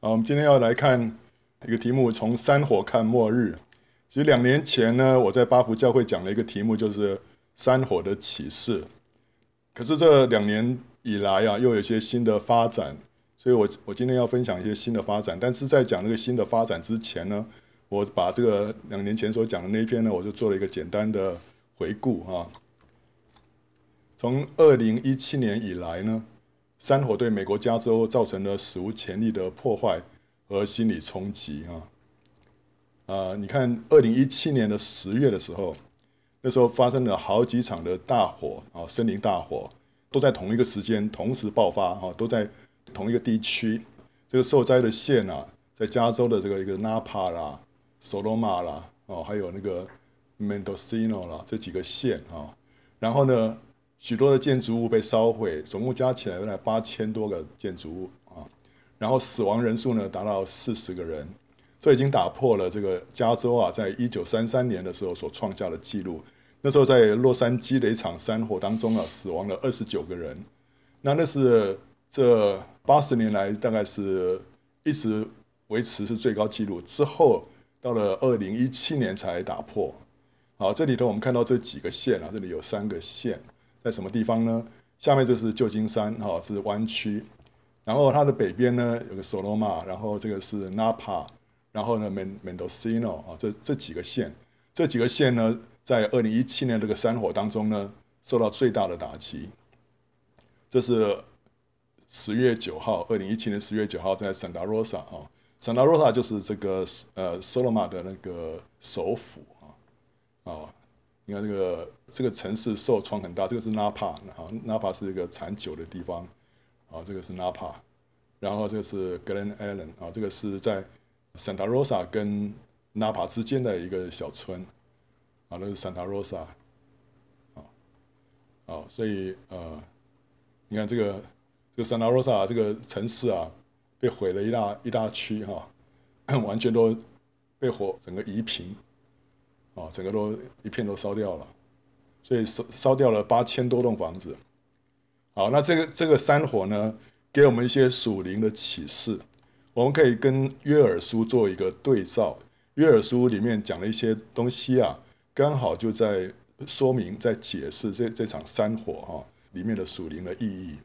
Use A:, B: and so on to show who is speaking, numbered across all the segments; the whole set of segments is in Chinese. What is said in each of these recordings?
A: 啊，我们今天要来看一个题目，从三火看末日。其实两年前呢，我在巴福教会讲了一个题目，就是三火的启示。可是这两年以来啊，又有一些新的发展，所以我我今天要分享一些新的发展。但是在讲这个新的发展之前呢，我把这个两年前所讲的那一篇呢，我就做了一个简单的回顾啊。从二零一七年以来呢。山火对美国加州造成了史无前例的破坏和心理冲击啊！啊，你看，二零一七年的十月的时候，那时候发生了好几场的大火啊，森林大火都在同一个时间同时爆发啊，都在同一个地区。这个受灾的县啊，在加州的这个一个纳帕啦、索罗马啦、哦，还有那个 Mendocino 啦这几个县啊，然后呢？许多的建筑物被烧毁，总共加起来大概八千多个建筑物啊，然后死亡人数呢达到四十个人，这已经打破了这个加州啊，在一九三三年的时候所创下的记录。那时候在洛杉矶的一场山火当中啊，死亡了二十九个人，那那是这八十年来大概是一直维持是最高纪录，之后到了二零一七年才打破。好，这里头我们看到这几个线啊，这里有三个线。在什么地方呢？下面就是旧金山，哈，是湾区。然后它的北边呢，有个索罗马，然后这个是纳帕，然后呢，门门多西诺啊，这这几个县，这几个县呢，在二零一七年这个山火当中呢，受到最大的打击。这是十月九号，二零一七年十月九号在圣达罗萨啊，圣达罗萨就是这个呃索罗马的那个首府啊，啊。你看这个这个城市受创很大，这个是纳帕啊，纳帕是一个产酒的地方啊，这个是纳帕，然后这个是 g l e n Allen 啊，这个是在 Santa Rosa 跟纳帕之间的一个小村啊，那是 Santa Rosa 啊啊，所以呃，你看这个这个 Santa Rosa 这个城市啊，被毁了一大一大区哈，完全都被火整个夷平。啊，整个都一片都烧掉了，所以烧烧掉了八千多栋房子。好，那这个这个山火呢，给我们一些属灵的启示。我们可以跟约尔书做一个对照。约尔书里面讲了一些东西啊，刚好就在说明在解释这这场山火哈里面的属灵的意义。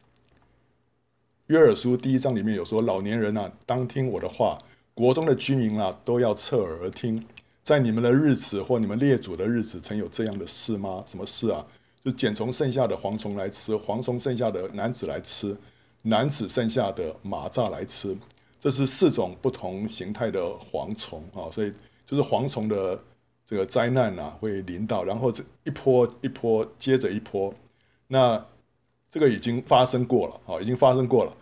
A: 约尔书第一章里面有说，老年人啊，当听我的话；国中的居民啊，都要侧耳而听。在你们的日子或你们列祖的日子，曾有这样的事吗？什么事啊？就捡从剩下的蝗虫来吃，蝗虫剩下的男子来吃，男子剩下的马扎来吃，这是四种不同形态的蝗虫啊。所以就是蝗虫的这个灾难啊，会临到，然后这一波一波接着一波。那这个已经发生过了啊，已经发生过了，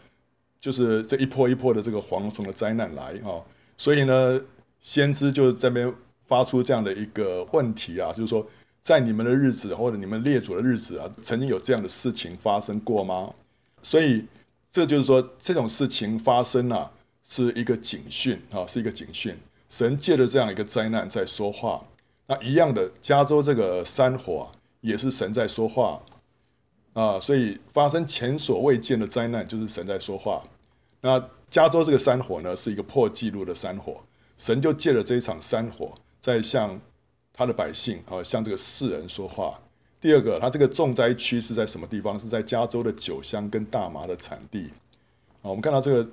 A: 就是这一波一波的这个蝗虫的灾难来啊。所以呢，先知就这边。发出这样的一个问题啊，就是说，在你们的日子或者你们列祖的日子啊，曾经有这样的事情发生过吗？所以，这就是说，这种事情发生啊，是一个警讯啊，是一个警讯。神借着这样一个灾难在说话。那一样的，加州这个山火也是神在说话啊。所以，发生前所未见的灾难，就是神在说话。那加州这个山火呢，是一个破纪录的山火，神就借了这一场山火。在向他的百姓啊，向这个世人说话。第二个，他这个重灾区是在什么地方？是在加州的酒乡跟大麻的产地。啊，我们看到这个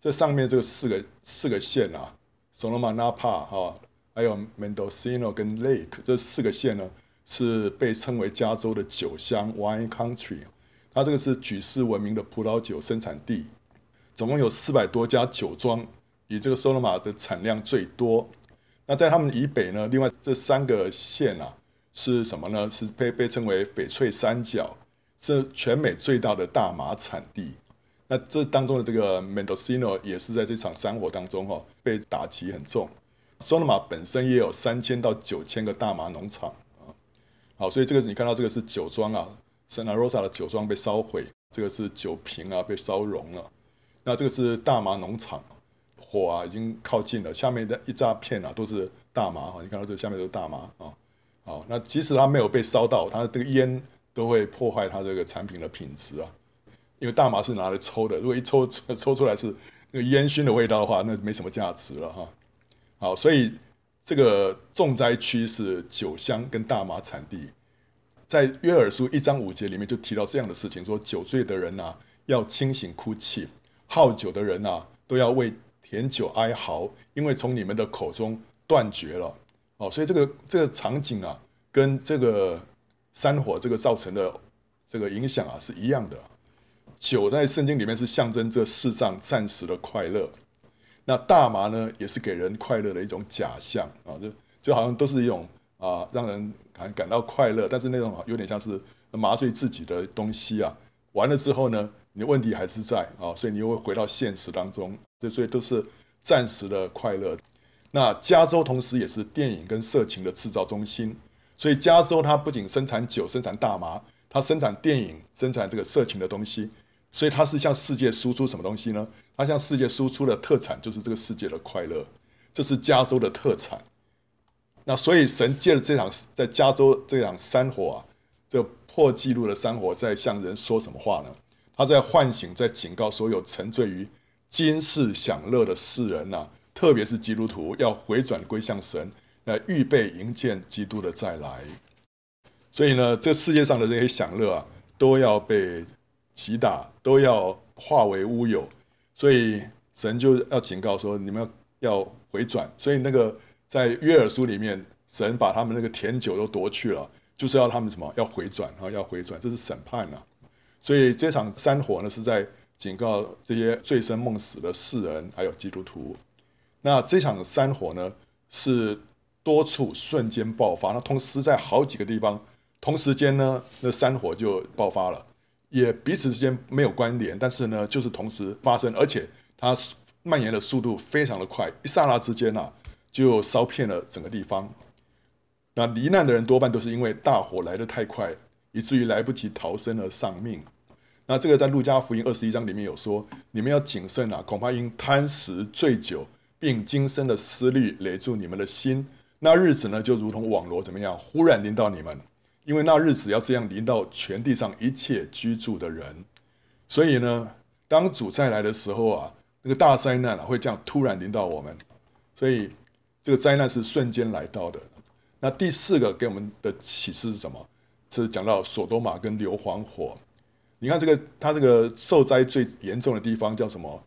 A: 这上面这个四个四个县啊，索罗马纳帕哈，还有 Mendocino 跟 Lake 这四个县呢，是被称为加州的酒乡 （Wine Country）。它这个是举世闻名的葡萄酒生产地，总共有四百多家酒庄，以这个索罗马的产量最多。那在他们以北呢？另外这三个县啊，是什么呢？是被被称为翡翠三角，是全美最大的大麻产地。那这当中的这个 Mendocino 也是在这场山火当中哈被打击很重。Sonoma 本身也有三千到九千个大麻农场啊。好，所以这个你看到这个是酒庄啊，Santa Rosa 的酒庄被烧毁，这个是酒瓶啊被烧融了。那这个是大麻农场。火啊，已经靠近了。下面的一大片啊，都是大麻哈。你看到这下面都是大麻啊，好。那即使它没有被烧到，它这个烟都会破坏它这个产品的品质啊。因为大麻是拿来抽的，如果一抽抽出来是那个烟熏的味道的话，那没什么价值了哈。好，所以这个重灾区是酒香跟大麻产地。在约尔书一章五节里面就提到这样的事情，说酒醉的人呐要清醒哭泣，好酒的人呐都要为。甜酒哀嚎，因为从你们的口中断绝了哦，所以这个这个场景啊，跟这个山火这个造成的这个影响啊是一样的。酒在圣经里面是象征这世上暂时的快乐，那大麻呢也是给人快乐的一种假象啊，就就好像都是一种啊让人感感到快乐，但是那种有点像是麻醉自己的东西啊。完了之后呢，你的问题还是在啊，所以你又会回到现实当中。这所以都是暂时的快乐。那加州同时也是电影跟色情的制造中心，所以加州它不仅生产酒、生产大麻，它生产电影、生产这个色情的东西。所以它是向世界输出什么东西呢？它向世界输出的特产就是这个世界的快乐，这是加州的特产。那所以神借了这场在加州这场山火啊，这破纪录的山火在向人说什么话呢？他在唤醒，在警告所有沉醉于。今世享乐的世人呐，特别是基督徒，要回转归向神，来预备迎接基督的再来。所以呢，这世界上的这些享乐啊，都要被击打，都要化为乌有。所以神就要警告说：你们要要回转。所以那个在约尔书里面，神把他们那个甜酒都夺去了，就是要他们什么？要回转啊！要回转，这是审判呐。所以这场山火呢，是在。警告这些醉生梦死的世人，还有基督徒。那这场山火呢，是多处瞬间爆发，那同时在好几个地方，同时间呢，那山火就爆发了，也彼此之间没有关联，但是呢，就是同时发生，而且它蔓延的速度非常的快，一刹那之间呢，就烧遍了整个地方。那罹难的人多半都是因为大火来的太快，以至于来不及逃生而丧命。那这个在路加福音二十一章里面有说，你们要谨慎啊，恐怕因贪食、醉酒，并今生的私欲累住你们的心。那日子呢，就如同网罗，怎么样，忽然临到你们？因为那日子要这样临到全地上一切居住的人。所以呢，当主再来的时候啊，那个大灾难会这样突然临到我们。所以这个灾难是瞬间来到的。那第四个给我们的启示是什么？是讲到所多玛跟硫磺火。你看这个，它这个受灾最严重的地方叫什么？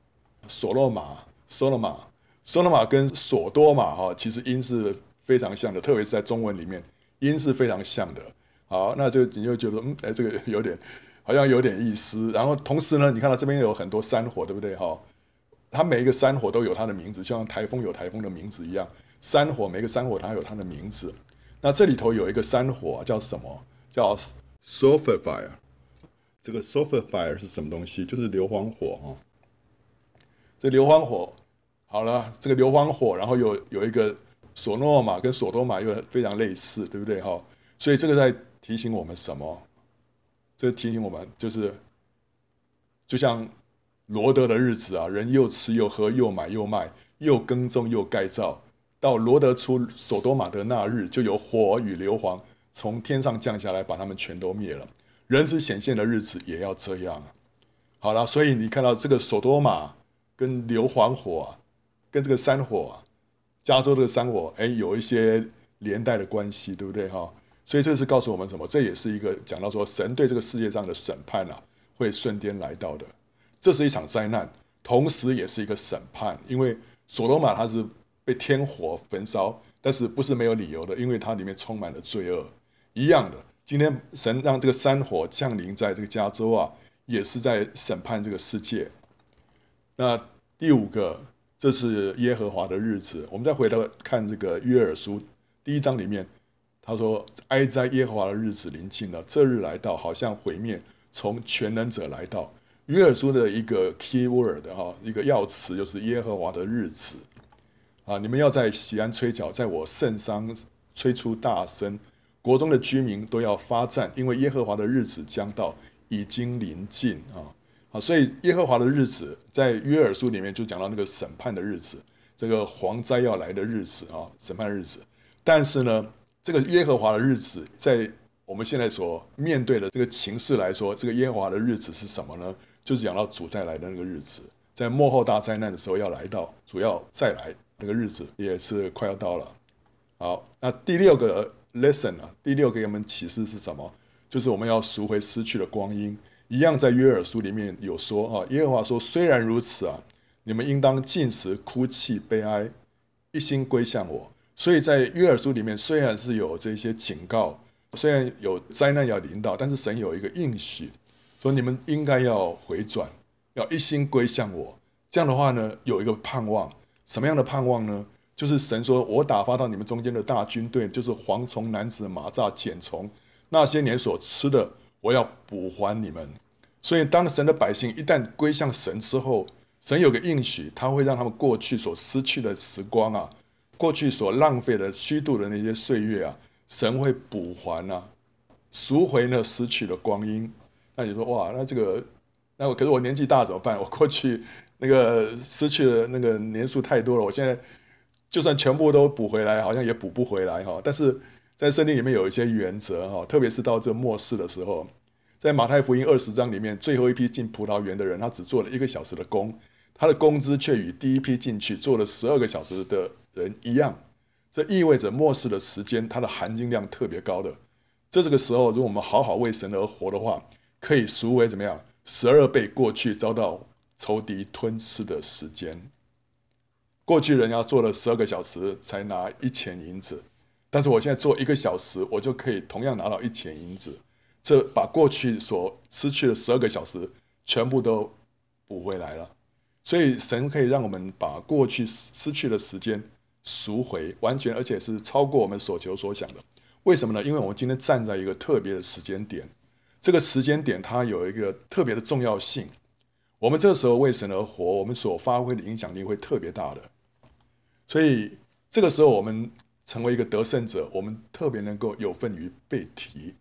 A: 索洛玛，索洛玛，索洛玛跟索多玛哈，其实音是非常像的，特别是在中文里面，音是非常像的。好，那这个你就觉得，嗯，哎，这个有点，好像有点意思。然后同时呢，你看到这边有很多山火，对不对？哈，它每一个山火都有它的名字，就像台风有台风的名字一样，山火每个山火它有它的名字。那这里头有一个山火叫什么？叫 s o f Fire。这个 sulfur fire 是什么东西？就是硫磺火哈。这硫磺火好了，这个硫磺火，然后有有一个索诺玛跟索多玛又非常类似，对不对哈？所以这个在提醒我们什么？这提醒我们就是，就像罗德的日子啊，人又吃又喝，又买又卖，又耕种又盖造，到罗德出索多玛的那日，就有火与硫磺从天上降下来，把他们全都灭了。人子显现的日子也要这样。好了，所以你看到这个索多玛跟硫磺火，跟这个山火，加州这个山火，哎，有一些连带的关系，对不对哈？所以这是告诉我们什么？这也是一个讲到说神对这个世界上的审判啊，会瞬间来到的。这是一场灾难，同时也是一个审判，因为索多玛它是被天火焚烧，但是不是没有理由的，因为它里面充满了罪恶，一样的。今天神让这个山火降临在这个加州啊，也是在审判这个世界。那第五个，这是耶和华的日子。我们再回头看这个约珥书第一章里面，他说：“哀哉，耶和华的日子临近了，这日来到，好像毁灭从全能者来到。”约珥书的一个 key word 哈，一个要词就是耶和华的日子啊。你们要在西安吹角，在我圣山吹出大声。国中的居民都要发战，因为耶和华的日子将到，已经临近啊！好，所以耶和华的日子在约珥书里面就讲到那个审判的日子，这个蝗灾要来的日子啊，审判日子。但是呢，这个耶和华的日子，在我们现在所面对的这个情势来说，这个耶和华的日子是什么呢？就是讲到主再来的那个日子，在幕后大灾难的时候要来到，主要再来那个日子也是快要到了。好，那第六个。Lesson 啊，第六给我们启示是什么？就是我们要赎回失去的光阴。一样在约珥书里面有说啊，耶和华说，虽然如此啊，你们应当尽食、哭泣、悲哀，一心归向我。所以在约珥书里面，虽然是有这些警告，虽然有灾难要临到，但是神有一个应许，说你们应该要回转，要一心归向我。这样的话呢，有一个盼望，什么样的盼望呢？就是神说：“我打发到你们中间的大军队，就是蝗虫、男子、马蚱、茧虫，那些年所吃的，我要补还你们。”所以，当神的百姓一旦归向神之后，神有个应许，他会让他们过去所失去的时光啊，过去所浪费的、虚度的那些岁月啊，神会补还呐，赎回呢失去的光阴。那你说哇，那这个，那可是我年纪大怎么办？我过去那个失去的那个年数太多了，我现在。就算全部都补回来，好像也补不回来哈。但是在圣经里面有一些原则哈，特别是到这末世的时候，在马太福音二十章里面，最后一批进葡萄园的人，他只做了一个小时的工，他的工资却与第一批进去做了十二个小时的人一样。这意味着末世的时间，它的含金量特别高的。在这个时候，如果我们好好为神而活的话，可以赎为怎么样？十二倍过去遭到仇敌吞吃的时间。过去人家做了十二个小时才拿一钱银子，但是我现在做一个小时，我就可以同样拿到一钱银子，这把过去所失去的十二个小时全部都补回来了。所以神可以让我们把过去失失去的时间赎回，完全而且是超过我们所求所想的。为什么呢？因为我们今天站在一个特别的时间点，这个时间点它有一个特别的重要性。我们这个时候为神而活，我们所发挥的影响力会特别大的。所以这个时候，我们成为一个得胜者，我们特别能够有份于被提。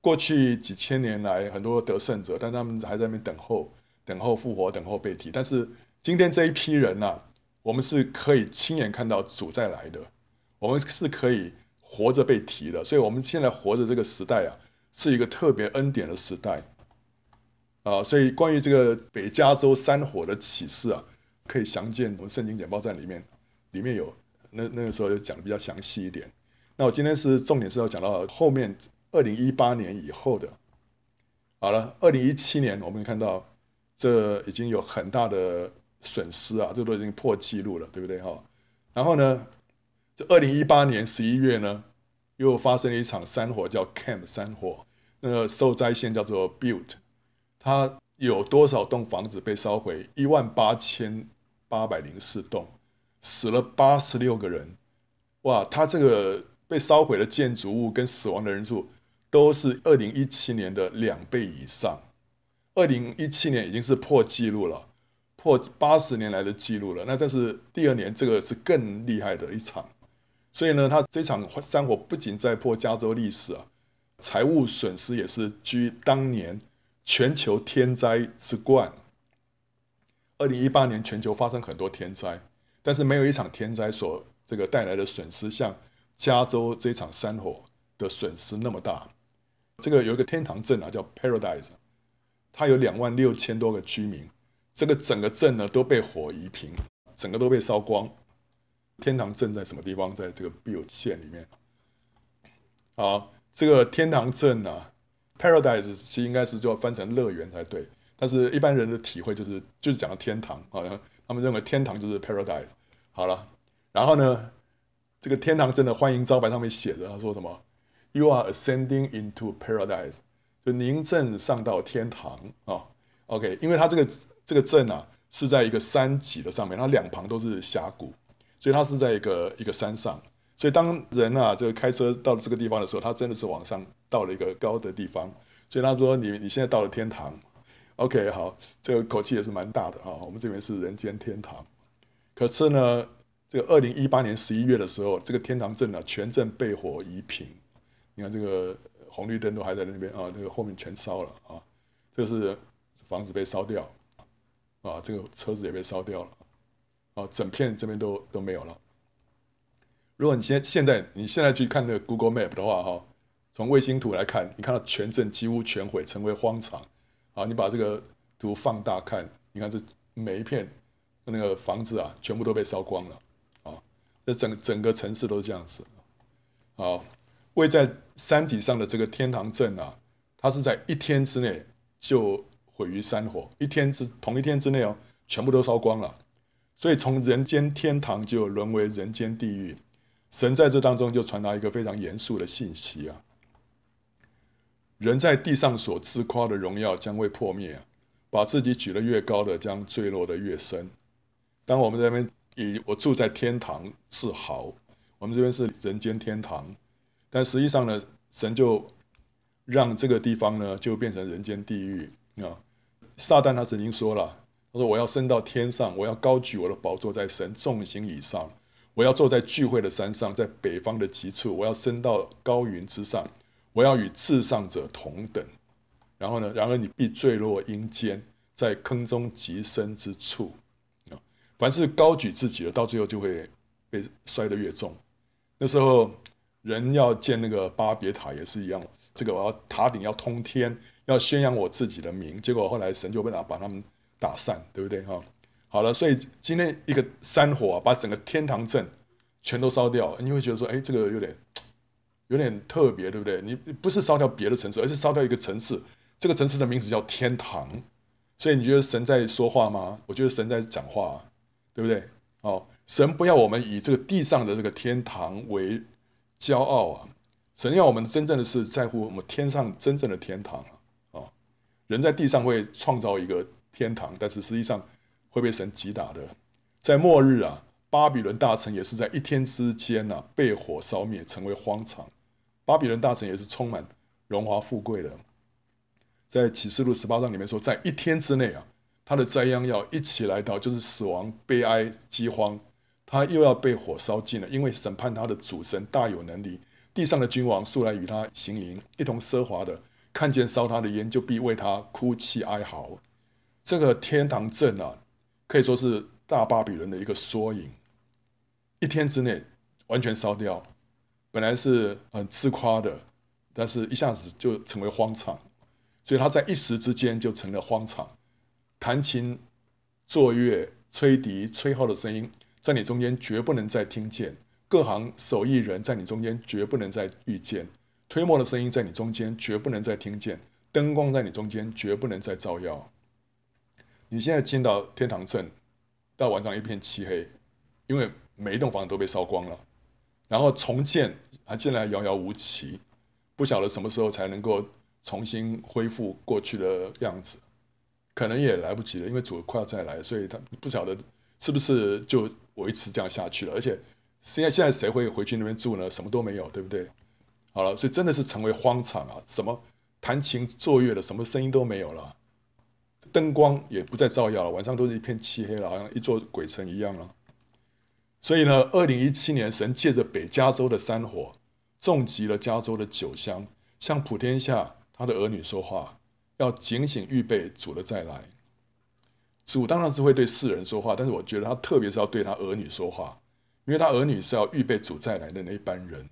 A: 过去几千年来，很多得胜者，但他们还在那边等候、等候复活、等候被提。但是今天这一批人呢，我们是可以亲眼看到主再来的，我们是可以活着被提的。所以，我们现在活着这个时代啊，是一个特别恩典的时代啊。所以，关于这个北加州山火的启示啊，可以详见我们圣经简报站里面。里面有那那个时候讲的比较详细一点。那我今天是重点是要讲到后面二零一八年以后的。好了，二零一七年我们看到这已经有很大的损失啊，这都已经破纪录了，对不对哈？然后呢，这二零一八年十一月呢，又发生了一场山火，叫 Camp 山火，那个受灾县叫做 Butte，它有多少栋房子被烧毁？一万八千八百零四栋。死了八十六个人，哇！他这个被烧毁的建筑物跟死亡的人数都是二零一七年的两倍以上。二零一七年已经是破纪录了，破八十年来的纪录了。那但是第二年，这个是更厉害的一场。所以呢，他这场山火不仅在破加州历史啊，财务损失也是居当年全球天灾之冠。二零一八年全球发生很多天灾。但是没有一场天灾所这个带来的损失像加州这场山火的损失那么大。这个有一个天堂镇啊，叫 Paradise，它有两万六千多个居民，这个整个镇呢都被火夷平，整个都被烧光。天堂镇在什么地方？在这个 Bill 县里面。好，这个天堂镇呢，Paradise 其实应该是叫翻成乐园才对，但是一般人的体会就是就是讲到天堂好像他们认为天堂就是 paradise。好了，然后呢，这个天堂镇的欢迎招牌上面写着，他说什么？You are ascending into paradise，就您正上到天堂啊。OK，因为他这个这个镇啊是在一个山脊的上面，它两旁都是峡谷，所以它是在一个一个山上。所以当人啊这个开车到这个地方的时候，他真的是往上到了一个高的地方。所以他说你你现在到了天堂。OK，好，这个口气也是蛮大的啊。我们这边是人间天堂，可是呢，这个二零一八年十一月的时候，这个天堂镇呢，全镇被火夷平。你看这个红绿灯都还在那边啊，那个后面全烧了啊，这是房子被烧掉啊，这个车子也被烧掉了啊，整片这边都都没有了。如果你现现在你现在去看那个 Google Map 的话，哈，从卫星图来看，你看到全镇几乎全毁，成为荒场。啊，你把这个图放大看，你看这每一片那个房子啊，全部都被烧光了啊。这整整个城市都是这样子。好，位在山脊上的这个天堂镇啊，它是在一天之内就毁于山火，一天之同一天之内哦，全部都烧光了。所以从人间天堂就沦为人间地狱，神在这当中就传达一个非常严肃的信息啊。人在地上所自夸的荣耀将会破灭啊！把自己举得越高的，将坠落的越深。当我们在那边以我住在天堂自豪，我们这边是人间天堂，但实际上呢，神就让这个地方呢就变成人间地狱啊！撒旦他曾经说了，他说：“我要升到天上，我要高举我的宝座在神重星以上，我要坐在聚会的山上，在北方的极处，我要升到高云之上。”我要与至上者同等，然后呢？然而你必坠落阴间，在坑中极深之处。啊，凡是高举自己的，到最后就会被摔得越重。那时候，人要建那个巴别塔也是一样，这个我要塔顶要通天，要宣扬我自己的名。结果后来神就被他把他们打散，对不对？哈，好了，所以今天一个山火啊，把整个天堂镇全都烧掉，你会觉得说，哎，这个有点。有点特别，对不对？你不是烧掉别的城市，而是烧掉一个城市。这个城市的名字叫天堂，所以你觉得神在说话吗？我觉得神在讲话，对不对？哦，神不要我们以这个地上的这个天堂为骄傲啊！神要我们真正的是在乎我们天上真正的天堂啊！哦，人在地上会创造一个天堂，但是实际上会被神击打的。在末日啊，巴比伦大城也是在一天之间呢被火烧灭，成为荒场。巴比伦大臣也是充满荣华富贵的，在启示录十八章里面说，在一天之内啊，他的灾殃要一起来到，就是死亡、悲哀、饥荒，他又要被火烧尽了。因为审判他的主神大有能力，地上的君王素来与他行营，一同奢华的，看见烧他的烟，就必为他哭泣哀嚎。这个天堂镇啊，可以说是大巴比伦的一个缩影，一天之内完全烧掉。本来是很自夸的，但是一下子就成为荒场，所以他在一时之间就成了荒场。弹琴、作乐、吹笛、吹号的声音，在你中间绝不能再听见；各行手艺人，在你中间绝不能再遇见；推磨的声音在你中间绝不能再听见；灯光在你中间绝不能再照耀。你现在进到天堂镇，到晚上一片漆黑，因为每一栋房子都被烧光了。然后重建还进来遥遥无期，不晓得什么时候才能够重新恢复过去的样子，可能也来不及了，因为主快要再来，所以他不晓得是不是就维持这样下去了。而且现在现在谁会回去那边住呢？什么都没有，对不对？好了，所以真的是成为荒场啊！什么弹琴奏乐的，什么声音都没有了，灯光也不再照耀了，晚上都是一片漆黑了，好像一座鬼城一样了。所以呢，二零一七年，神借着北加州的山火，重击了加州的酒乡，向普天下他的儿女说话，要警醒预备主的再来。主当然是会对世人说话，但是我觉得他特别是要对他儿女说话，因为他儿女是要预备主再来的那一班人。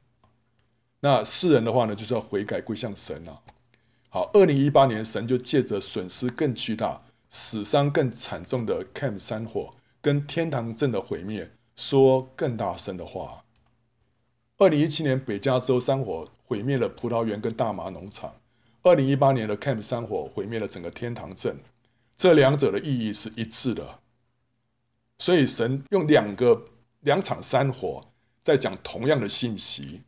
A: 那世人的话呢，就是要悔改归向神啊。好，二零一八年，神就借着损失更巨大、死伤更惨重的 Camp 山火跟天堂镇的毁灭。说更大声的话。二零一七年北加州山火毁灭了葡萄园跟大麻农场，二零一八年的 Camp 山火毁灭了整个天堂镇。这两者的意义是一致的，所以神用两个两场山火在讲同样的信息。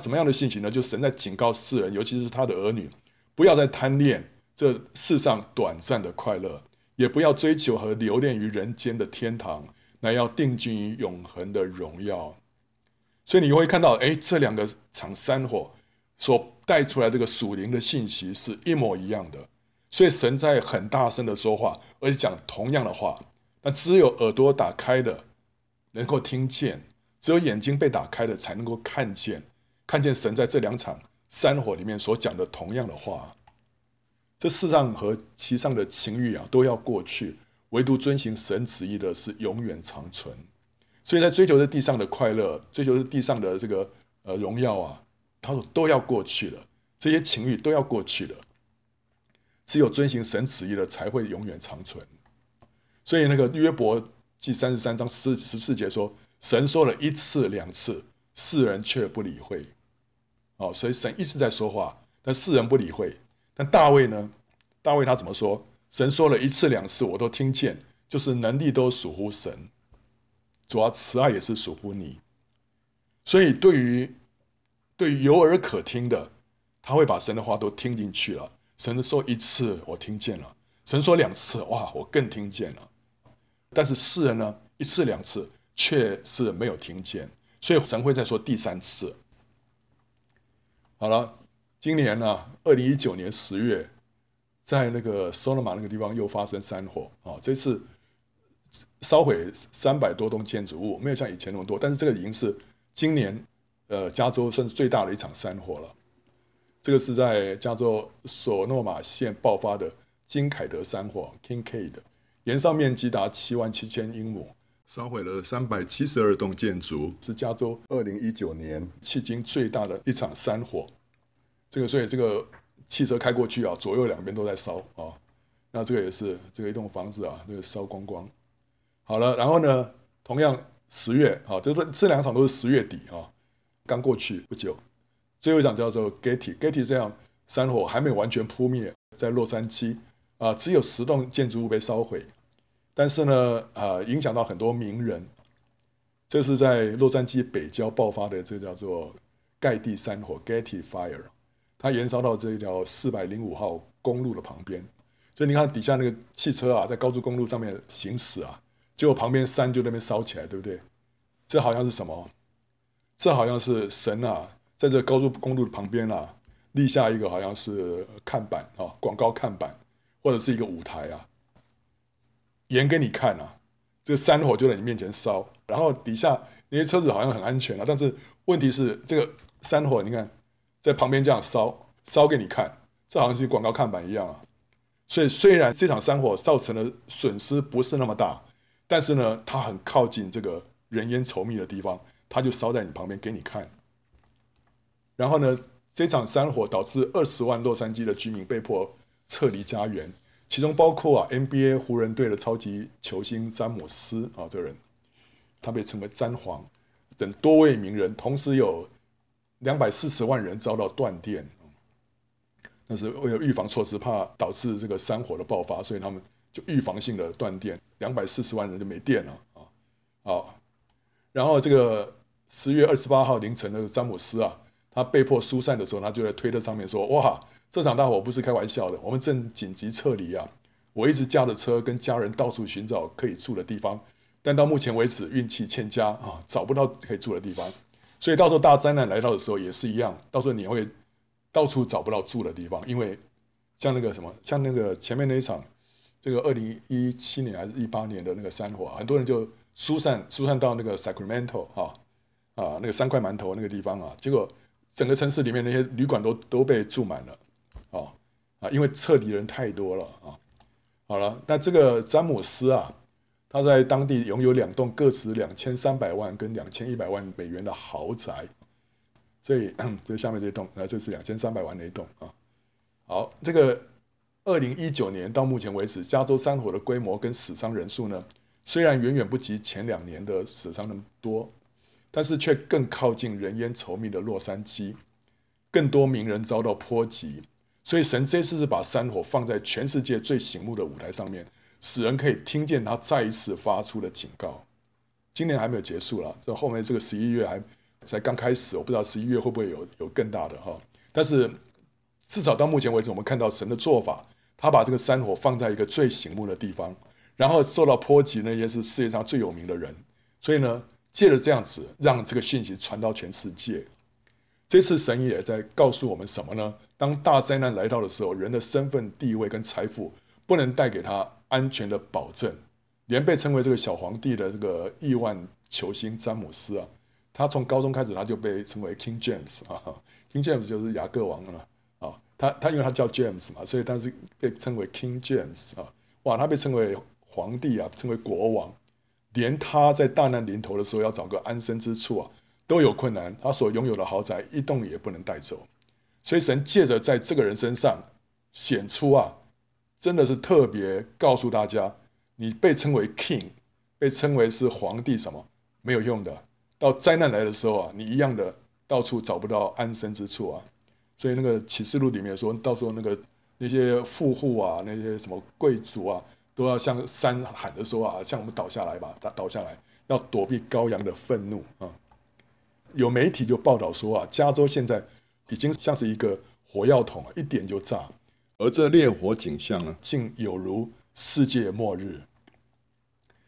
A: 什么样的信息呢？就神在警告世人，尤其是他的儿女，不要再贪恋这世上短暂的快乐，也不要追求和留恋于人间的天堂。那要定居于永恒的荣耀，所以你会看到，哎，这两个场山火所带出来这个属灵的信息是一模一样的。所以神在很大声的说话，而且讲同样的话。那只有耳朵打开的能够听见，只有眼睛被打开的才能够看见，看见神在这两场山火里面所讲的同样的话。这世上和其上的情欲啊，都要过去。唯独遵行神旨意的是永远长存，所以在追求这地上的快乐，追求这地上的这个呃荣耀啊，他说都要过去了，这些情欲都要过去了，只有遵行神旨意的才会永远长存。所以那个约伯记三十三章四十四节说，神说了一次两次，世人却不理会。哦，所以神一直在说话，但世人不理会。但大卫呢？大卫他怎么说？神说了一次两次，我都听见，就是能力都属乎神，主要慈爱也是属乎你，所以对于对于有耳可听的，他会把神的话都听进去了。神说一次，我听见了；神说两次，哇，我更听见了。但是世人呢，一次两次却是没有听见，所以神会再说第三次。好了，今年呢，二零一九年十月。在那个索诺玛那个地方又发生山火啊！这次烧毁三百多栋建筑物，没有像以前那么多，但是这个已经是今年呃加州算是最大的一场山火了。这个是在加州索诺马县爆发的金凯德山火 （King K） 的，燃上面积达七万七千英亩，烧毁了三百七十二栋建筑，是加州二零一九年迄今最大的一场山火。这个，所以这个。汽车开过去啊，左右两边都在烧啊。那这个也是这个一栋房子啊，那个烧光光。好了，然后呢，同样十月啊，这这两场都是十月底啊，刚过去不久。最后一场叫做 Getty Getty 这样山火还没有完全扑灭，在洛杉矶啊，只有十栋建筑物被烧毁，但是呢，啊，影响到很多名人。这是在洛杉矶北郊爆发的，这叫做盖蒂山火 Getty Fire。它延烧到这一条四百零五号公路的旁边，所以你看底下那个汽车啊，在高速公路上面行驶啊，结果旁边山就那边烧起来，对不对？这好像是什么？这好像是神啊，在这高速公路旁边啊，立下一个好像是看板啊，广告看板或者是一个舞台啊，演给你看啊。这个山火就在你面前烧，然后底下那些车子好像很安全啊，但是问题是这个山火，你看。在旁边这样烧烧给你看，这好像是广告看板一样啊。所以虽然这场山火造成的损失不是那么大，但是呢，它很靠近这个人烟稠密的地方，它就烧在你旁边给你看。然后呢，这场山火导致二十万洛杉矶的居民被迫撤离家园，其中包括啊 NBA 湖人队的超级球星詹姆斯啊，这个人他被称为詹皇等多位名人，同时有。两百四十万人遭到断电，但是为了预防措施，怕导致这个山火的爆发，所以他们就预防性的断电，两百四十万人就没电了啊！好，然后这个十月二十八号凌晨，那个詹姆斯啊，他被迫疏散的时候，他就在推特上面说：“哇，这场大火不是开玩笑的，我们正紧急撤离啊！我一直驾着车跟家人到处寻找可以住的地方，但到目前为止运气欠佳啊，找不到可以住的地方。”所以到时候大灾难来到的时候也是一样，到时候你会到处找不到住的地方，因为像那个什么，像那个前面那一场，这个二零一七年还是一八年的那个山火，很多人就疏散疏散到那个 Sacramento 哈啊那个三块馒头那个地方啊，结果整个城市里面那些旅馆都都被住满了，啊啊，因为撤离人太多了啊。好了，那这个詹姆斯啊。他在当地拥有两栋各值两千三百万跟两千一百万美元的豪宅，所以 这下面这栋，那这是两千三百万那一栋啊。好，这个二零一九年到目前为止，加州山火的规模跟死伤人数呢，虽然远远不及前两年的死伤那么多，但是却更靠近人烟稠密的洛杉矶，更多名人遭到波及，所以神这次是把山火放在全世界最醒目的舞台上面。使人可以听见他再一次发出的警告。今年还没有结束了，这后面这个十一月还才刚开始，我不知道十一月会不会有有更大的哈。但是至少到目前为止，我们看到神的做法，他把这个山火放在一个最醒目的地方，然后受到波及那些是世界上最有名的人，所以呢，借着这样子让这个信息传到全世界。这次神也在告诉我们什么呢？当大灾难来到的时候，人的身份地位跟财富不能带给他。安全的保证，连被称为这个小皇帝的这个亿万球星詹姆斯啊，他从高中开始他就被称为 King James 啊，King James 就是雅各王了啊，他他因为他叫 James 嘛，所以他是被称为 King James 啊，哇，他被称为皇帝啊，称为国王，连他在大难临头的时候要找个安身之处啊，都有困难，他所拥有的豪宅一栋也不能带走，所以神借着在这个人身上显出啊。真的是特别告诉大家，你被称为 king，被称为是皇帝，什么没有用的。到灾难来的时候啊，你一样的到处找不到安身之处啊。所以那个启示录里面说到时候那个那些富户啊，那些什么贵族啊，都要向山喊着说啊，向我们倒下来吧，倒倒下来，要躲避羔羊的愤怒啊。有媒体就报道说啊，加州现在已经像是一个火药桶啊，一点就炸。而这烈火景象呢，竟有如世界末日，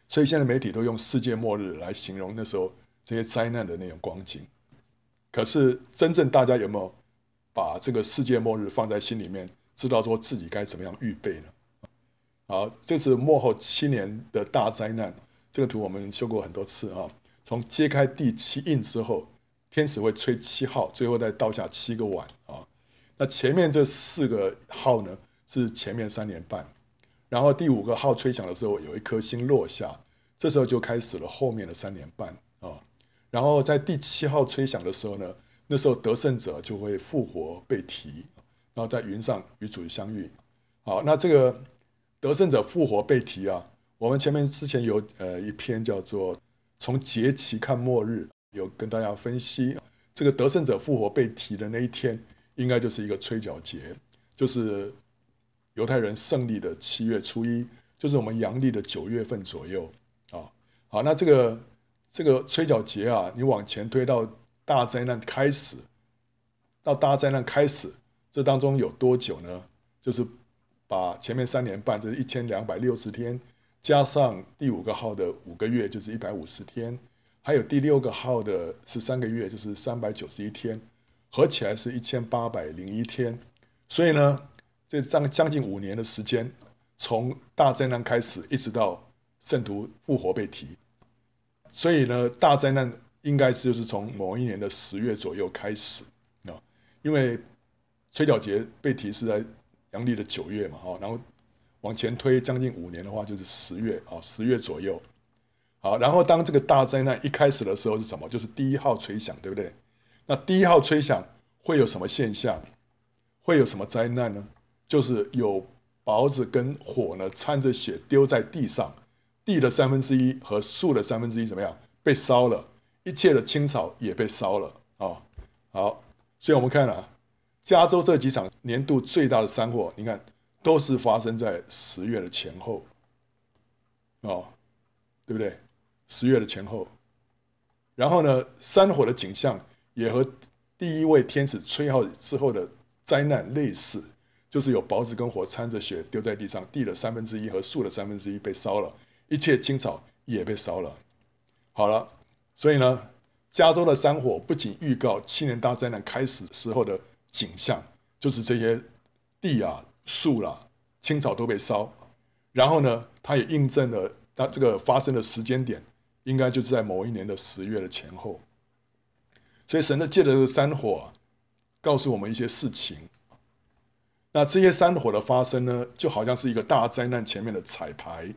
A: 所以现在媒体都用“世界末日”来形容那时候这些灾难的那种光景。可是，真正大家有没有把这个世界末日放在心里面，知道说自己该怎么样预备呢？好，这是末后七年的大灾难。这个图我们修过很多次啊，从揭开第七印之后，天使会吹七号，最后再倒下七个碗啊。那前面这四个号呢，是前面三年半，然后第五个号吹响的时候，有一颗星落下，这时候就开始了后面的三年半啊。然后在第七号吹响的时候呢，那时候得胜者就会复活被提，然后在云上与主相遇。好，那这个得胜者复活被提啊，我们前面之前有呃一篇叫做《从节期看末日》，有跟大家分析这个得胜者复活被提的那一天。应该就是一个吹角节，就是犹太人胜利的七月初一，就是我们阳历的九月份左右啊。好，那这个这个吹角节啊，你往前推到大灾难开始，到大灾难开始，这当中有多久呢？就是把前面三年半，这是一千两百六十天，加上第五个号的五个月，就是一百五十天，还有第六个号的十三个月，就是三百九十一天。合起来是一千八百零一天，所以呢，这将将近五年的时间，从大灾难开始一直到圣徒复活被提，所以呢，大灾难应该就是从某一年的十月左右开始啊，因为崔角节被提示在阳历的九月嘛，哈，然后往前推将近五年的话就是十月啊，十月左右，好，然后当这个大灾难一开始的时候是什么？就是第一号吹响，对不对？那第一号吹响会有什么现象？会有什么灾难呢？就是有雹子跟火呢掺着血丢在地上，地的三分之一和树的三分之一怎么样被烧了？一切的青草也被烧了啊！好，所以我们看了加州这几场年度最大的山火，你看都是发生在十月的前后，哦，对不对？十月的前后，然后呢，山火的景象。也和第一位天使吹号之后的灾难类似，就是有雹子跟火掺着血丢在地上，地的三分之一和树的三分之一被烧了，一切青草也被烧了。好了，所以呢，加州的山火不仅预告七年大灾难开始时候的景象，就是这些地啊、树啦、青草都被烧，然后呢，它也印证了它这个发生的时间点应该就是在某一年的十月的前后。所以神呢借着山火告诉我们一些事情。那这些山火的发生呢，就好像是一个大灾难前面的彩排。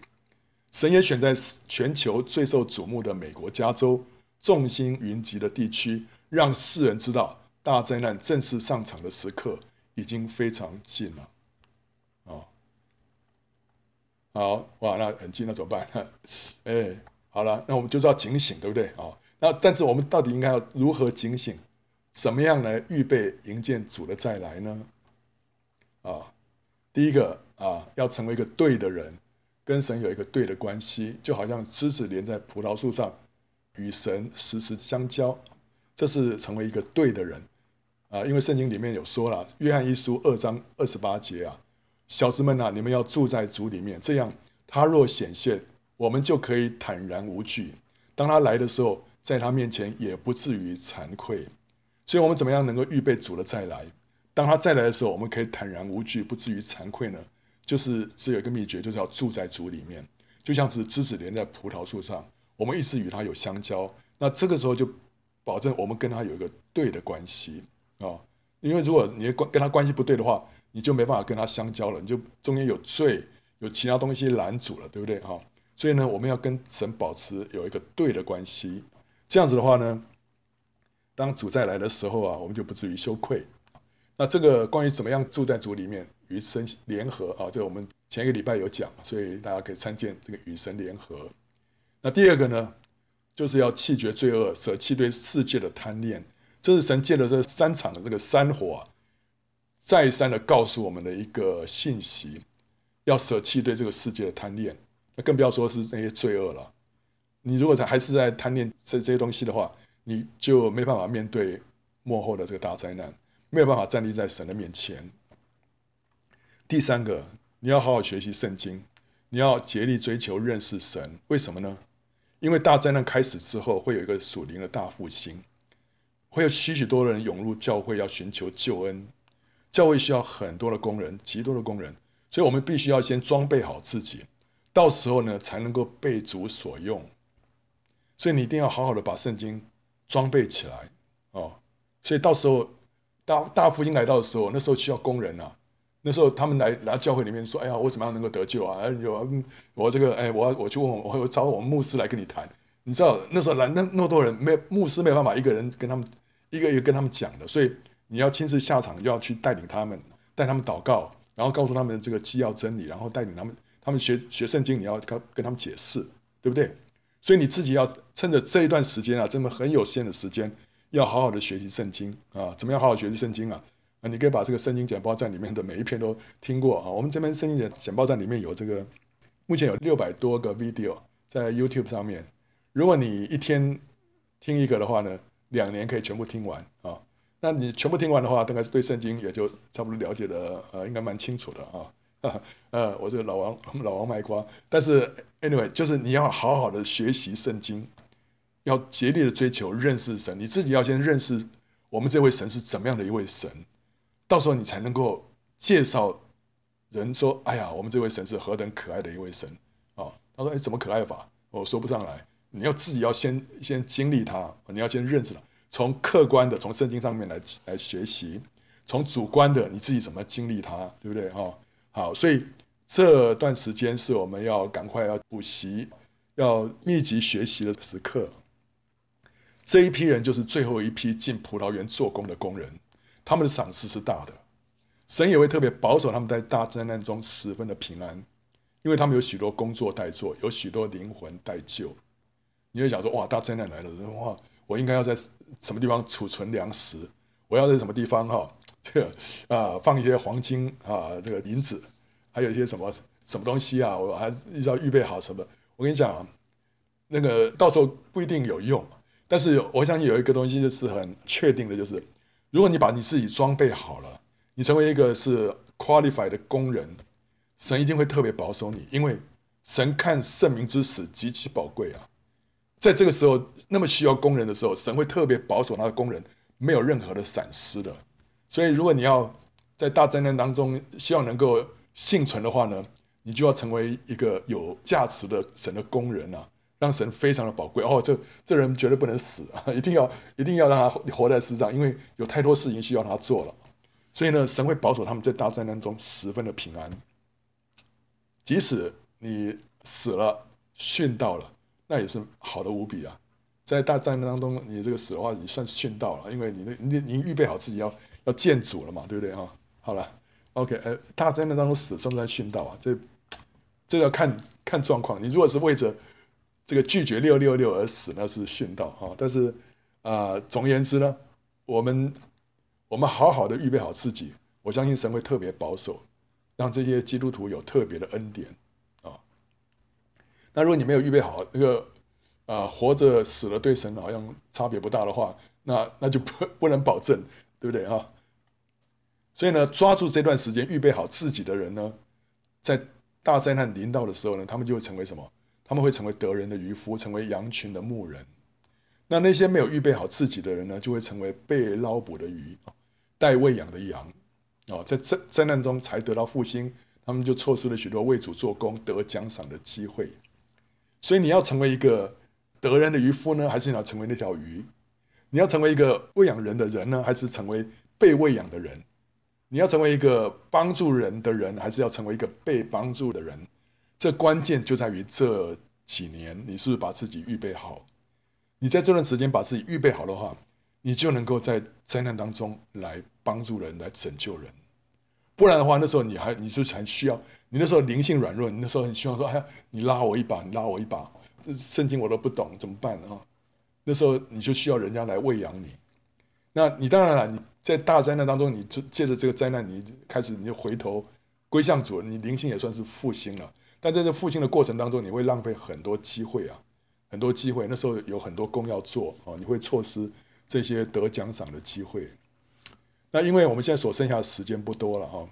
A: 神也选在全球最受瞩目的美国加州，众星云集的地区，让世人知道大灾难正式上场的时刻已经非常近了。哦。好哇，那很近，那怎么办？哎，好了，那我们就是要警醒，对不对？啊。那但是我们到底应该要如何警醒，怎么样来预备迎接主的再来呢？啊，第一个啊，要成为一个对的人，跟神有一个对的关系，就好像枝子连在葡萄树上，与神时时相交，这是成为一个对的人啊。因为圣经里面有说了，《约翰一书》二章二十八节啊，小子们呐，你们要住在主里面，这样他若显现，我们就可以坦然无惧。当他来的时候。在他面前也不至于惭愧，所以，我们怎么样能够预备主的再来？当他再来的时候，我们可以坦然无惧，不至于惭愧呢？就是只有一个秘诀，就是要住在主里面，就像是枝子连在葡萄树上，我们一直与他有相交。那这个时候就保证我们跟他有一个对的关系啊。因为如果你关跟他关系不对的话，你就没办法跟他相交了，你就中间有罪，有其他东西拦阻了，对不对哈？所以呢，我们要跟神保持有一个对的关系。这样子的话呢，当主再来的时候啊，我们就不至于羞愧。那这个关于怎么样住在主里面与神联合啊，这我们前一个礼拜有讲，所以大家可以参见这个与神联合。那第二个呢，就是要弃绝罪恶，舍弃对世界的贪恋。这是神借了这三场的这个三火，啊，再三的告诉我们的一个信息：要舍弃对这个世界的贪恋，那更不要说是那些罪恶了。你如果还还是在贪恋这这些东西的话，你就没办法面对幕后的这个大灾难，没有办法站立在神的面前。第三个，你要好好学习圣经，你要竭力追求认识神。为什么呢？因为大灾难开始之后，会有一个属灵的大复兴，会有许许多多人涌入教会要寻求救恩，教会需要很多的工人，极多的工人，所以我们必须要先装备好自己，到时候呢，才能够被主所用。所以你一定要好好的把圣经装备起来哦。所以到时候大大福音来到的时候，那时候需要工人呐。那时候他们来来教会里面说：“哎呀，我怎么样能够得救啊？”有我这个哎，我我去问我，我找我们牧师来跟你谈。你知道那时候来那那么多人，没牧师没办法一个人跟他们一个一个跟他们讲的。所以你要亲自下场，要去带领他们，带他们祷告，然后告诉他们这个基要真理，然后带领他们，他们学学圣经，你要跟跟他们解释，对不对？所以你自己要趁着这一段时间啊，这么很有限的时间，要好好的学习圣经啊，怎么样好好学习圣经啊？啊，你可以把这个圣经简报站里面的每一篇都听过啊。我们这边圣经的简报站里面有这个，目前有六百多个 video 在 YouTube 上面。如果你一天听一个的话呢，两年可以全部听完啊。那你全部听完的话，大概是对圣经也就差不多了解的，呃，应该蛮清楚的啊。呃，我这个老王 老王卖瓜，但是 anyway，就是你要好好的学习圣经，要竭力的追求认识神，你自己要先认识我们这位神是怎么样的一位神，到时候你才能够介绍人说：“哎呀，我们这位神是何等可爱的一位神。”哦，他说：“哎，怎么可爱法？”我说不上来。你要自己要先先经历他，你要先认识他，从客观的从圣经上面来来学习，从主观的你自己怎么经历他，对不对？哈。好，所以这段时间是我们要赶快要补习，要密集学习的时刻。这一批人就是最后一批进葡萄园做工的工人，他们的赏赐是大的。神也会特别保守他们在大灾难中十分的平安，因为他们有许多工作待做，有许多灵魂待救。你会想说，哇，大灾难来了，的话，我应该要在什么地方储存粮食？我要在什么地方哈？这个啊，放一些黄金啊，这个银子，还有一些什么什么东西啊，我还要预备好什么？我跟你讲，那个到时候不一定有用，但是我相信有一个东西就是很确定的，就是如果你把你自己装备好了，你成为一个是 qualified 的工人，神一定会特别保守你，因为神看圣明之死极其宝贵啊，在这个时候那么需要工人的时候，神会特别保守他的工人，没有任何的闪失的。所以，如果你要在大灾难当中希望能够幸存的话呢，你就要成为一个有价值的神的工人啊，让神非常的宝贵哦。这这人绝对不能死啊，一定要一定要让他活在世上，因为有太多事情需要他做了。所以呢，神会保守他们在大灾难中十分的平安。即使你死了殉道了，那也是好的无比啊。在大灾难当中，你这个死的话，你算是殉道了，因为你那你您预备好自己要。要见主了嘛，对不对啊？好了，OK，呃，大灾难当中死算不算殉道啊？这，这要看看状况。你如果是为着这个拒绝六六六而死，那是殉道啊。但是，啊，总而言之呢，我们我们好好的预备好自己，我相信神会特别保守，让这些基督徒有特别的恩典啊。那如果你没有预备好，这个啊，活着死了对神好像差别不大的话，那那就不不能保证。对不对啊？所以呢，抓住这段时间，预备好自己的人呢，在大灾难临到的时候呢，他们就会成为什么？他们会成为得人的渔夫，成为羊群的牧人。那那些没有预备好自己的人呢，就会成为被捞捕的鱼，待喂养的羊。哦，在灾灾难中才得到复兴，他们就错失了许多为主做工得奖赏的机会。所以，你要成为一个得人的渔夫呢，还是你要成为那条鱼？你要成为一个喂养人的人呢，还是成为被喂养的人？你要成为一个帮助人的人，还是要成为一个被帮助的人？这关键就在于这几年你是不是把自己预备好。你在这段时间把自己预备好的话，你就能够在灾难当中来帮助人，来拯救人。不然的话，那时候你还你是才需要你那时候灵性软弱，你那时候很希望说哎，呀，你拉我一把，你拉我一把，圣经我都不懂，怎么办啊？那时候你就需要人家来喂养你，那你当然了，你在大灾难当中，你借借着这个灾难，你开始你就回头归向主，你灵性也算是复兴了。但在这复兴的过程当中，你会浪费很多机会啊，很多机会。那时候有很多工要做哦，你会错失这些得奖赏的机会。那因为我们现在所剩下的时间不多了哈，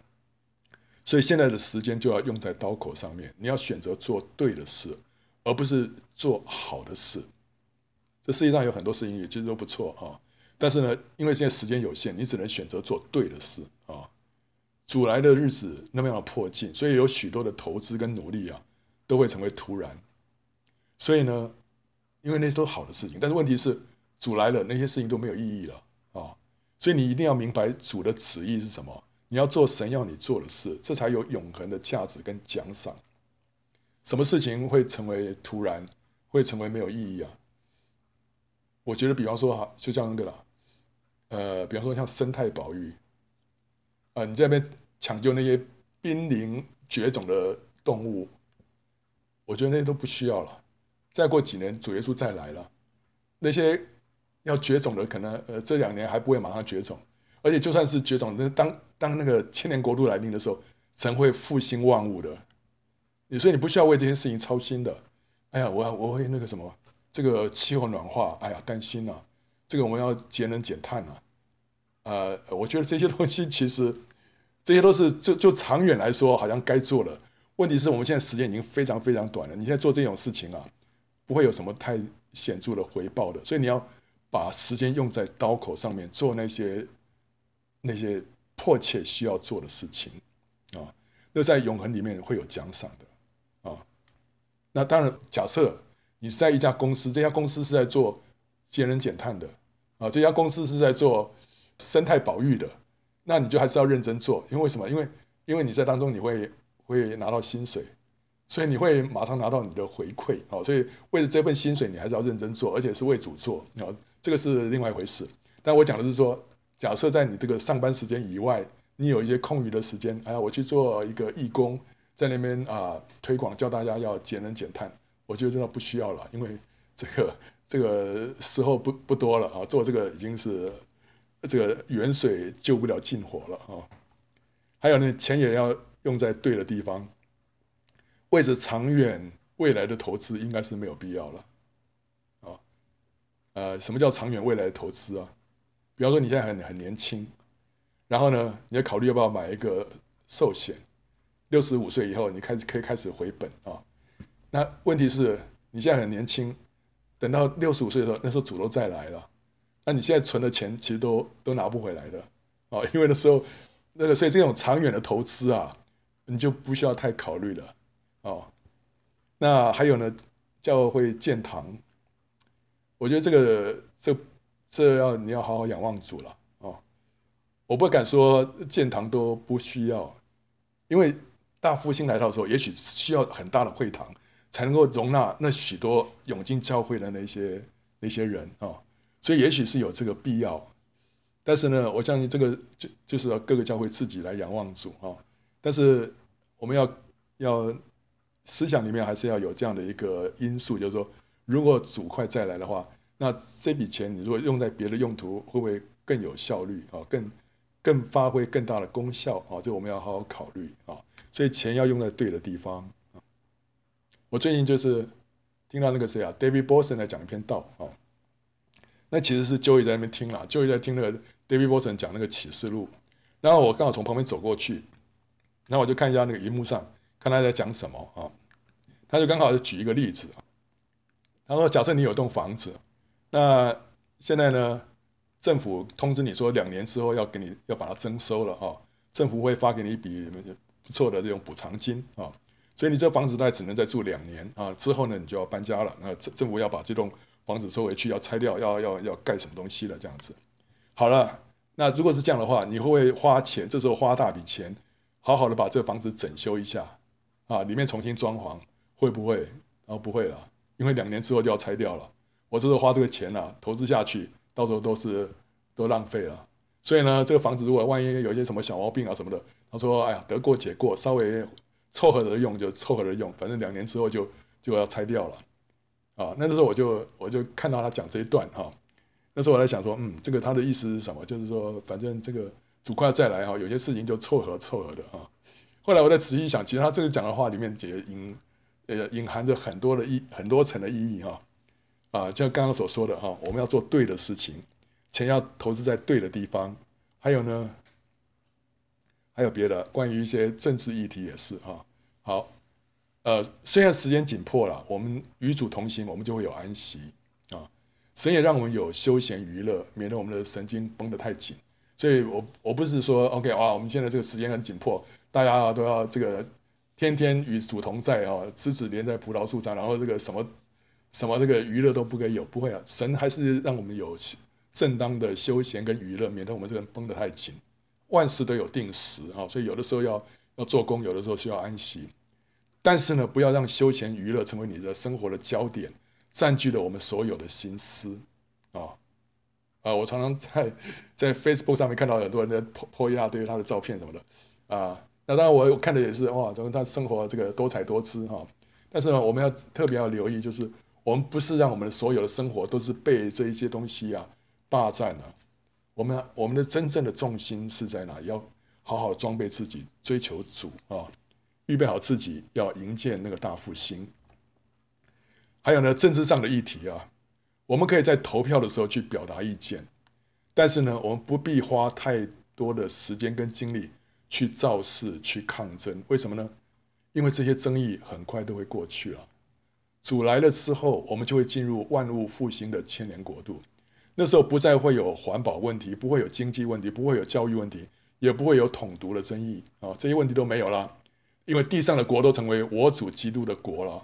A: 所以现在的时间就要用在刀口上面，你要选择做对的事，而不是做好的事。这世界上有很多事情也其实都不错哈，但是呢，因为现在时间有限，你只能选择做对的事啊。主来的日子那么样的迫近，所以有许多的投资跟努力啊，都会成为突然。所以呢，因为那些都好的事情，但是问题是主来了，那些事情都没有意义了啊。所以你一定要明白主的旨意是什么，你要做神要你做的事，这才有永恒的价值跟奖赏。什么事情会成为突然，会成为没有意义啊？我觉得，比方说哈，就像那个了，呃，比方说像生态保育，啊，你这边抢救那些濒临绝种的动物，我觉得那些都不需要了。再过几年，主耶稣再来了，那些要绝种的，可能呃，这两年还不会马上绝种。而且就算是绝种，那当当那个千年国度来临的时候，神会复兴万物的。所以你不需要为这些事情操心的。哎呀，我我会那个什么。这个气候暖化，哎呀，担心呐！这个我们要节能减碳呐，呃，我觉得这些东西其实，这些都是就就长远来说，好像该做的。问题是我们现在时间已经非常非常短了，你现在做这种事情啊，不会有什么太显著的回报的。所以你要把时间用在刀口上面，做那些那些迫切需要做的事情啊。那在永恒里面会有奖赏的啊。那当然，假设。你是在一家公司，这家公司是在做节能减碳的啊，这家公司是在做生态保育的，那你就还是要认真做，因为什么？因为因为你在当中你会会拿到薪水，所以你会马上拿到你的回馈啊，所以为了这份薪水，你还是要认真做，而且是为主做啊，这个是另外一回事。但我讲的是说，假设在你这个上班时间以外，你有一些空余的时间，哎呀，我去做一个义工，在那边啊推广，教大家要节能减碳。我觉得这倒不需要了，因为这个这个时候不不多了啊，做这个已经是这个远水救不了近火了啊。还有呢，钱也要用在对的地方，为着长远未来的投资应该是没有必要了啊。呃，什么叫长远未来的投资啊？比方说你现在很很年轻，然后呢，你要考虑要不要买一个寿险，六十五岁以后你开始可以开始回本啊。那问题是，你现在很年轻，等到六十五岁的时候，那时候主都再来了，那你现在存的钱其实都都拿不回来的哦，因为那时候那个，所以这种长远的投资啊，你就不需要太考虑了哦。那还有呢，教会建堂，我觉得这个这这要你要好好仰望主了哦。我不敢说建堂都不需要，因为大复兴来到的时候，也许需要很大的会堂。才能够容纳那许多涌进教会的那些那些人啊，所以也许是有这个必要，但是呢，我相信这个就就是要各个教会自己来仰望主啊。但是我们要要思想里面还是要有这样的一个因素，就是说，如果主快再来的话，那这笔钱你如果用在别的用途，会不会更有效率啊？更更发挥更大的功效啊？这我们要好好考虑啊。所以钱要用在对的地方。我最近就是听到那个谁啊，David b o s s n 在讲一篇道啊，那其实是 Joy 在那边听啊，Joy 在听那个 David b o s s n 讲那个启示录，然后我刚好从旁边走过去，然后我就看一下那个荧幕上，看他在讲什么啊，他就刚好就举一个例子啊，他说假设你有栋房子，那现在呢，政府通知你说两年之后要给你要把它征收了哈，政府会发给你一笔不错的这种补偿金啊。所以你这房子呢，只能再住两年啊，之后呢，你就要搬家了。那政政府要把这栋房子收回去，要拆掉，要要要盖什么东西了，这样子。好了，那如果是这样的话，你会不会花钱？这时候花大笔钱，好好的把这房子整修一下啊，里面重新装潢，会不会？啊，不会了，因为两年之后就要拆掉了。我这时候花这个钱呢，投资下去，到时候都是都浪费了。所以呢，这个房子如果万一有一些什么小毛病啊什么的，他说：“哎呀，得过且过，稍微。”凑合着用就凑合着用，反正两年之后就就要拆掉了，啊，那时候我就我就看到他讲这一段哈，那时候我在想说，嗯，这个他的意思是什么？就是说，反正这个主快再来哈，有些事情就凑合凑合的哈。后来我在仔细想，其实他这个讲的话里面也隐呃隐含着很多的意很多层的意义哈，啊，像刚刚所说的哈，我们要做对的事情，钱要投资在对的地方，还有呢。还有别的关于一些政治议题也是哈，好，呃，虽然时间紧迫了，我们与主同行，我们就会有安息啊。神也让我们有休闲娱乐，免得我们的神经绷得太紧。所以，我我不是说 OK 啊，我们现在这个时间很紧迫，大家都要这个天天与主同在啊，枝子连在葡萄树上，然后这个什么什么这个娱乐都不可以有，不会啊，神还是让我们有正当的休闲跟娱乐，免得我们这个绷得太紧。万事都有定时啊，所以有的时候要要做工，有的时候需要安息。但是呢，不要让休闲娱乐成为你的生活的焦点，占据了我们所有的心思啊！啊，我常常在 在 Facebook 上面看到很多人在泼泼一大堆他的照片什么的啊。那当然，我看的也是哇，怎么他生活这个多彩多姿哈？但是呢，我们要特别要留意，就是我们不是让我们的所有的生活都是被这一些东西啊霸占了。我们我们的真正的重心是在哪？要好好装备自己，追求主啊，预备好自己，要迎接那个大复兴。还有呢，政治上的议题啊，我们可以在投票的时候去表达意见，但是呢，我们不必花太多的时间跟精力去造势、去抗争。为什么呢？因为这些争议很快都会过去了。主来了之后，我们就会进入万物复兴的千年国度。那时候不再会有环保问题，不会有经济问题，不会有教育问题，也不会有统独的争议啊！这些问题都没有了，因为地上的国都成为我主基督的国了。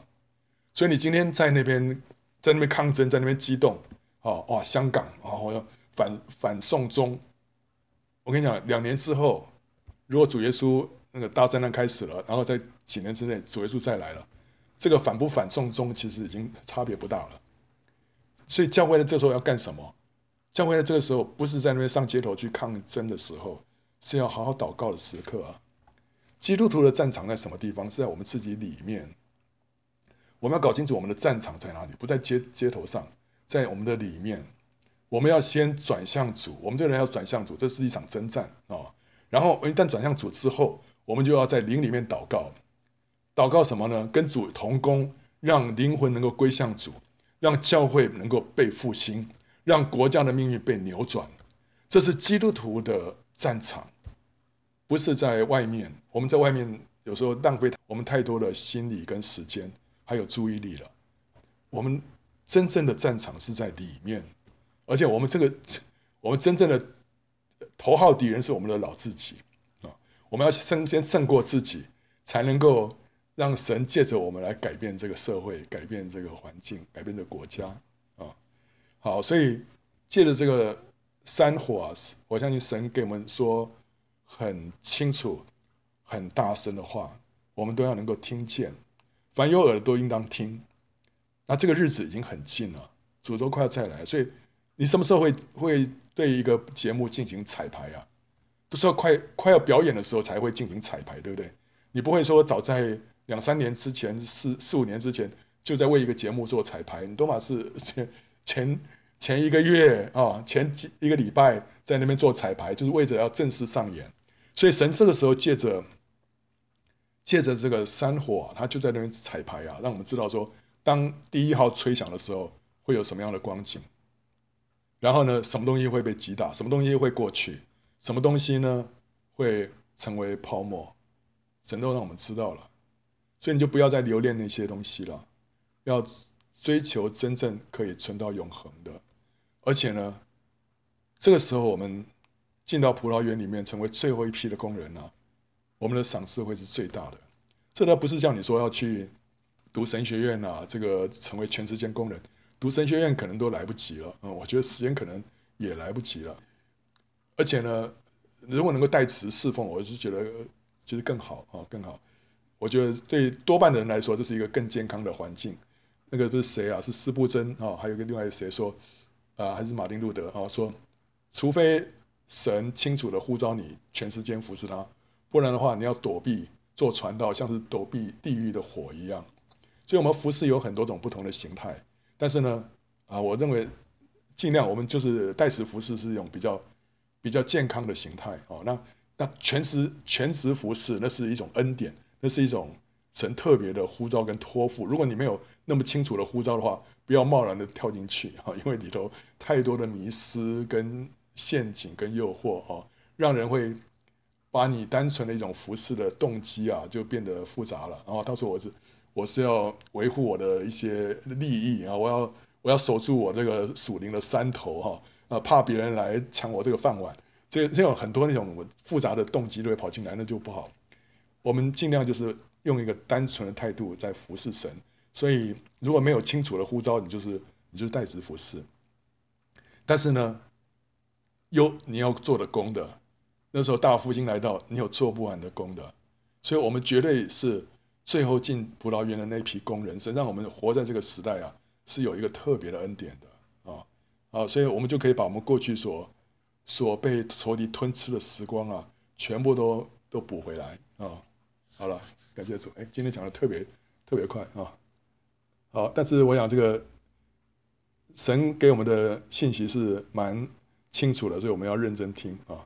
A: 所以你今天在那边在那边抗争，在那边激动啊！哇，香港然后反反送中，我跟你讲，两年之后，如果主耶稣那个大灾难开始了，然后在几年之内主耶稣再来了，这个反不反送中其实已经差别不大了。所以教会的这时候要干什么？教会在这个时候不是在那边上街头去抗争的时候，是要好好祷告的时刻啊！基督徒的战场在什么地方？是在我们自己里面。我们要搞清楚我们的战场在哪里，不在街街头上，在我们的里面。我们要先转向主，我们这个人要转向主，这是一场征战啊！然后一旦转向主之后，我们就要在灵里面祷告，祷告什么呢？跟主同工，让灵魂能够归向主，让教会能够被复兴。让国家的命运被扭转，这是基督徒的战场，不是在外面。我们在外面有时候浪费我们太多的心理跟时间，还有注意力了。我们真正的战场是在里面，而且我们这个，我们真正的头号敌人是我们的老自己啊。我们要先先胜过自己，才能够让神借着我们来改变这个社会，改变这个环境，改变这国家。好，所以借着这个山火，我相信神给我们说很清楚、很大声的话，我们都要能够听见。凡有耳朵，应当听。那这个日子已经很近了，主都快要再来。所以你什么时候会会对一个节目进行彩排啊？都是要快快要表演的时候才会进行彩排，对不对？你不会说早在两三年之前、四四五年之前就在为一个节目做彩排，你多嘛是前前。前一个月啊，前几一个礼拜在那边做彩排，就是为着要正式上演。所以神这个时候借着借着这个山火，他就在那边彩排啊，让我们知道说，当第一号吹响的时候，会有什么样的光景，然后呢，什么东西会被击打，什么东西会过去，什么东西呢会成为泡沫，神都让我们知道了。所以你就不要再留恋那些东西了，要。追求真正可以存到永恒的，而且呢，这个时候我们进到葡萄园里面，成为最后一批的工人啊，我们的赏赐会是最大的。这倒不是叫你说要去读神学院啊，这个成为全职间工人读神学院可能都来不及了啊，我觉得时间可能也来不及了。而且呢，如果能够代词侍奉，我是觉得其实更好啊，更好。我觉得对多半的人来说，这是一个更健康的环境。那个不是谁啊？是斯布珍啊？还有个另外谁说？啊，还是马丁路德啊？说，除非神清楚的呼召你全时间服侍他，不然的话，你要躲避做传道，像是躲避地狱的火一样。所以，我们服侍有很多种不同的形态。但是呢，啊，我认为尽量我们就是代时服侍是一种比较比较健康的形态哦。那那全时全时服侍，那是一种恩典，那是一种。神特别的呼召跟托付，如果你没有那么清楚的呼召的话，不要贸然的跳进去啊，因为里头太多的迷失跟陷阱跟诱惑啊，让人会把你单纯的一种服饰的动机啊，就变得复杂了。然后到时候我是我是要维护我的一些利益啊，我要我要守住我这个属灵的山头哈，呃，怕别人来抢我这个饭碗，这这种很多那种复杂的动机都会跑进来，那就不好。我们尽量就是。用一个单纯的态度在服侍神，所以如果没有清楚的呼召，你就是你就是代职服侍。但是呢，有你要做的工的，那时候大复兴来到，你有做不完的工的。所以，我们绝对是最后进葡萄园的那批工人，身上我们活在这个时代啊，是有一个特别的恩典的啊！啊，所以我们就可以把我们过去所所被仇敌吞吃的时光啊，全部都都补回来啊！好了，感谢主。哎，今天讲的特别特别快啊，好，但是我想这个神给我们的信息是蛮清楚的，所以我们要认真听啊。